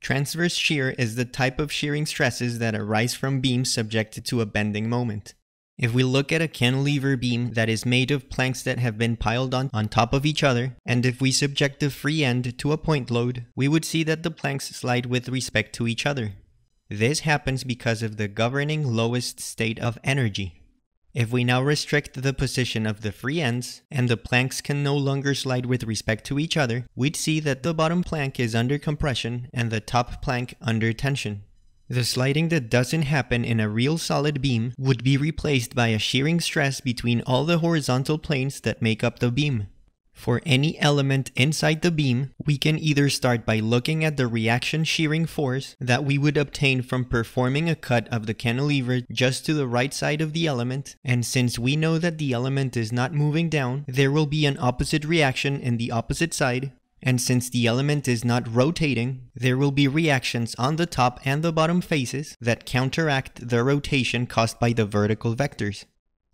Transverse shear is the type of shearing stresses that arise from beams subjected to a bending moment. If we look at a cantilever beam that is made of planks that have been piled on, on top of each other, and if we subject the free end to a point load, we would see that the planks slide with respect to each other. This happens because of the governing lowest state of energy. If we now restrict the position of the free ends, and the planks can no longer slide with respect to each other, we'd see that the bottom plank is under compression and the top plank under tension. The sliding that doesn't happen in a real solid beam would be replaced by a shearing stress between all the horizontal planes that make up the beam. For any element inside the beam, we can either start by looking at the reaction shearing force that we would obtain from performing a cut of the cantilever just to the right side of the element, and since we know that the element is not moving down, there will be an opposite reaction in the opposite side, and since the element is not rotating, there will be reactions on the top and the bottom faces that counteract the rotation caused by the vertical vectors.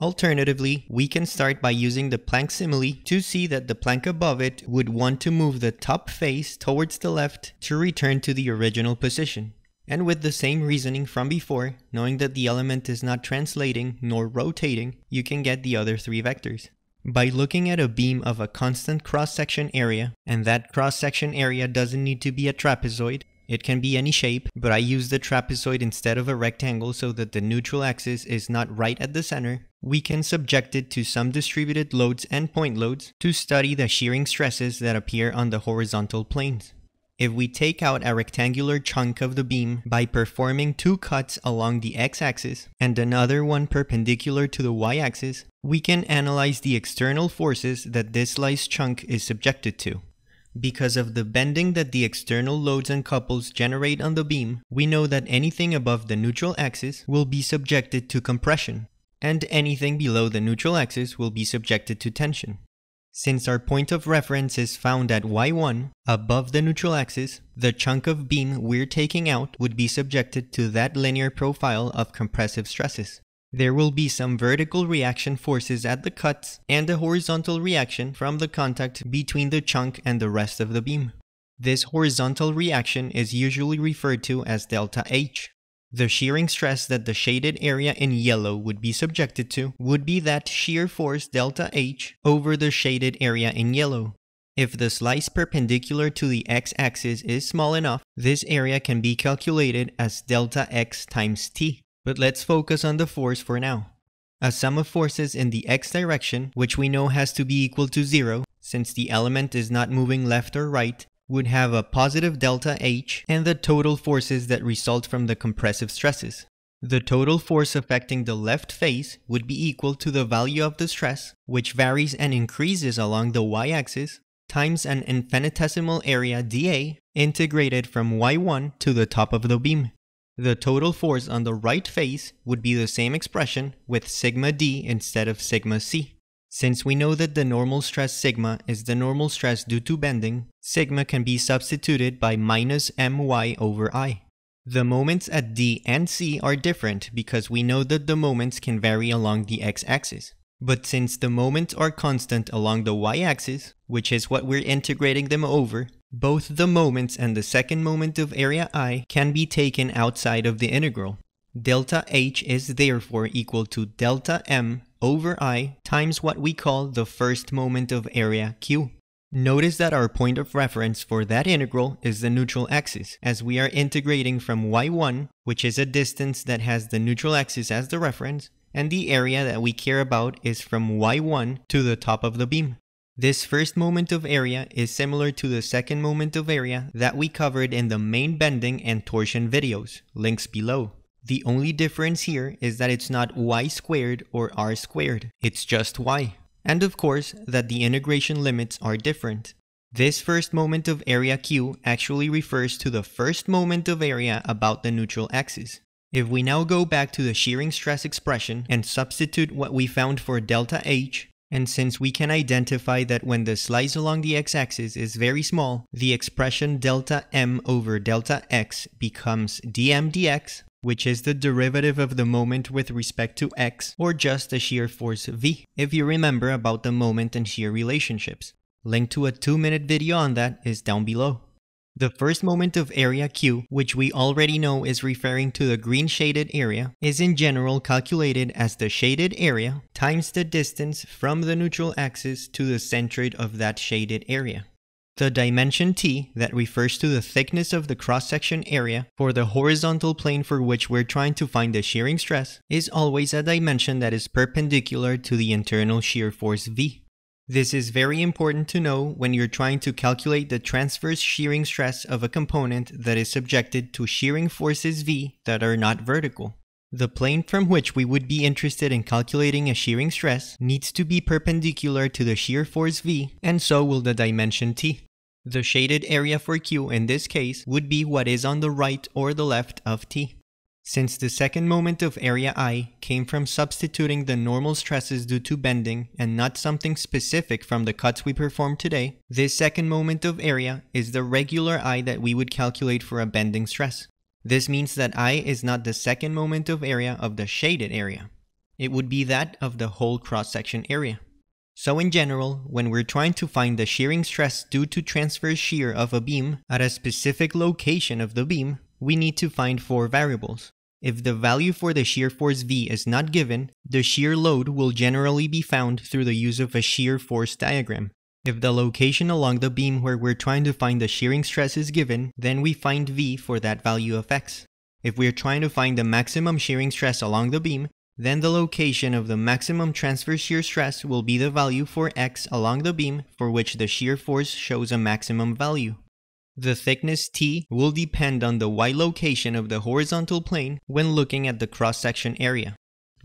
Alternatively, we can start by using the plank simile to see that the plank above it would want to move the top face towards the left to return to the original position. And with the same reasoning from before, knowing that the element is not translating nor rotating, you can get the other three vectors. By looking at a beam of a constant cross-section area, and that cross-section area doesn't need to be a trapezoid, it can be any shape, but I use the trapezoid instead of a rectangle so that the neutral axis is not right at the center, we can subject it to some distributed loads and point loads to study the shearing stresses that appear on the horizontal planes. If we take out a rectangular chunk of the beam by performing two cuts along the x-axis and another one perpendicular to the y-axis, we can analyze the external forces that this sliced chunk is subjected to. Because of the bending that the external loads and couples generate on the beam, we know that anything above the neutral axis will be subjected to compression, and anything below the neutral axis will be subjected to tension. Since our point of reference is found at y1, above the neutral axis, the chunk of beam we're taking out would be subjected to that linear profile of compressive stresses. There will be some vertical reaction forces at the cuts and a horizontal reaction from the contact between the chunk and the rest of the beam. This horizontal reaction is usually referred to as delta H. The shearing stress that the shaded area in yellow would be subjected to would be that shear force delta H over the shaded area in yellow. If the slice perpendicular to the x-axis is small enough, this area can be calculated as delta x times t. But let's focus on the force for now. A sum of forces in the x direction, which we know has to be equal to zero, since the element is not moving left or right, would have a positive delta H and the total forces that result from the compressive stresses. The total force affecting the left face would be equal to the value of the stress, which varies and increases along the y-axis, times an infinitesimal area dA integrated from y1 to the top of the beam. The total force on the right face would be the same expression with sigma d instead of sigma c. Since we know that the normal stress sigma is the normal stress due to bending, sigma can be substituted by minus my over i. The moments at d and c are different because we know that the moments can vary along the x-axis. But since the moments are constant along the y-axis, which is what we're integrating them over, both the moments and the second moment of area i can be taken outside of the integral. Delta H is therefore equal to delta M over I times what we call the first moment of area Q. Notice that our point of reference for that integral is the neutral axis, as we are integrating from y1, which is a distance that has the neutral axis as the reference, and the area that we care about is from y1 to the top of the beam. This first moment of area is similar to the second moment of area that we covered in the main bending and torsion videos, links below. The only difference here is that it's not y squared or r squared, it's just y. And of course, that the integration limits are different. This first moment of area Q actually refers to the first moment of area about the neutral axis. If we now go back to the shearing stress expression and substitute what we found for delta H, and since we can identify that when the slice along the x-axis is very small, the expression delta m over delta x becomes dm dx, which is the derivative of the moment with respect to x, or just the shear force v, if you remember about the moment and shear relationships. Link to a 2 minute video on that is down below. The first moment of area Q, which we already know is referring to the green shaded area, is in general calculated as the shaded area times the distance from the neutral axis to the centroid of that shaded area. The dimension t that refers to the thickness of the cross-section area for the horizontal plane for which we're trying to find the shearing stress is always a dimension that is perpendicular to the internal shear force V. This is very important to know when you're trying to calculate the transverse shearing stress of a component that is subjected to shearing forces V that are not vertical. The plane from which we would be interested in calculating a shearing stress needs to be perpendicular to the shear force V, and so will the dimension T. The shaded area for Q in this case would be what is on the right or the left of T. Since the second moment of area I came from substituting the normal stresses due to bending and not something specific from the cuts we performed today, this second moment of area is the regular I that we would calculate for a bending stress. This means that I is not the second moment of area of the shaded area. It would be that of the whole cross-section area. So in general, when we're trying to find the shearing stress due to transverse shear of a beam at a specific location of the beam, we need to find four variables. If the value for the shear force V is not given, the shear load will generally be found through the use of a shear force diagram, if the location along the beam where we're trying to find the shearing stress is given, then we find V for that value of x. If we're trying to find the maximum shearing stress along the beam, then the location of the maximum transfer shear stress will be the value for x along the beam for which the shear force shows a maximum value. The thickness T will depend on the y location of the horizontal plane when looking at the cross-section area.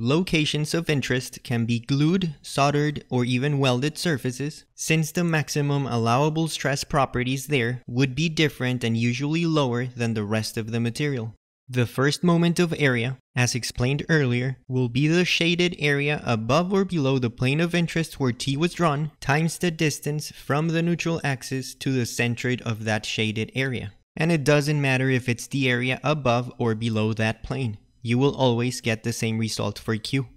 Locations of interest can be glued, soldered, or even welded surfaces, since the maximum allowable stress properties there would be different and usually lower than the rest of the material. The first moment of area, as explained earlier, will be the shaded area above or below the plane of interest where T was drawn times the distance from the neutral axis to the centroid of that shaded area. And it doesn't matter if it's the area above or below that plane you will always get the same result for Q.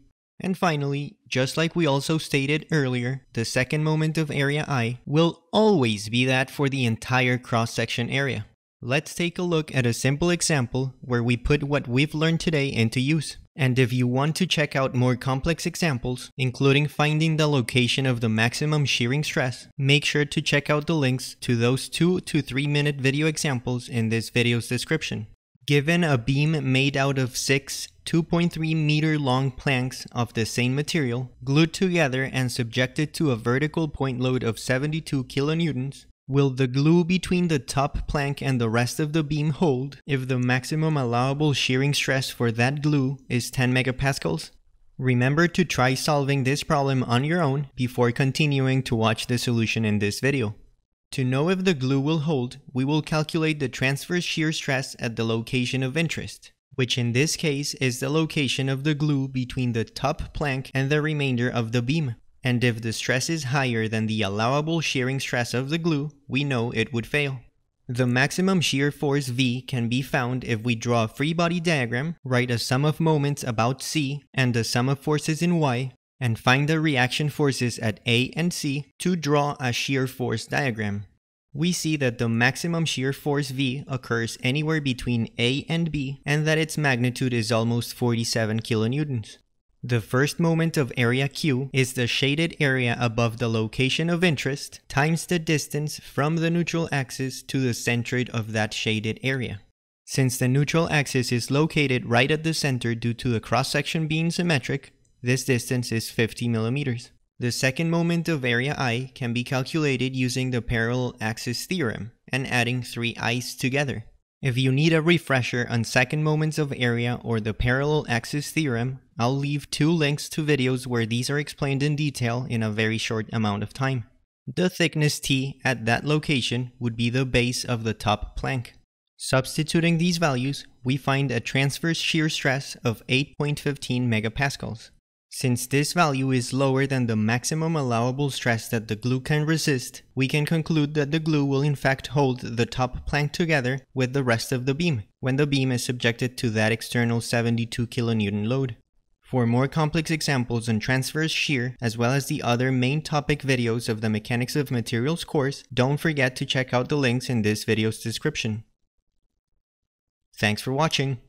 And finally, just like we also stated earlier, the second moment of area I will always be that for the entire cross-section area. Let's take a look at a simple example where we put what we've learned today into use. And if you want to check out more complex examples, including finding the location of the maximum shearing stress, make sure to check out the links to those 2 to 3 minute video examples in this video's description. Given a beam made out of six 2.3 meter long planks of the same material, glued together and subjected to a vertical point load of 72 kilonewtons, will the glue between the top plank and the rest of the beam hold if the maximum allowable shearing stress for that glue is 10 megapascals? Remember to try solving this problem on your own before continuing to watch the solution in this video. To know if the glue will hold, we will calculate the transfer shear stress at the location of interest, which in this case is the location of the glue between the top plank and the remainder of the beam. And if the stress is higher than the allowable shearing stress of the glue, we know it would fail. The maximum shear force V can be found if we draw a free body diagram, write a sum of moments about C and a sum of forces in Y, and find the reaction forces at A and C to draw a shear force diagram. We see that the maximum shear force V occurs anywhere between A and B and that its magnitude is almost 47 kilonewtons. The first moment of area Q is the shaded area above the location of interest times the distance from the neutral axis to the centroid of that shaded area. Since the neutral axis is located right at the center due to the cross-section being symmetric, this distance is 50 millimeters. The second moment of area I can be calculated using the parallel axis theorem and adding three i's together. If you need a refresher on second moments of area or the parallel axis theorem, I'll leave two links to videos where these are explained in detail in a very short amount of time. The thickness T at that location would be the base of the top plank. Substituting these values, we find a transverse shear stress of 8.15 megapascals. Since this value is lower than the maximum allowable stress that the glue can resist, we can conclude that the glue will in fact hold the top plank together with the rest of the beam, when the beam is subjected to that external 72 kN load. For more complex examples on transverse shear, as well as the other main topic videos of the Mechanics of Materials course, don't forget to check out the links in this video's description. Thanks for watching!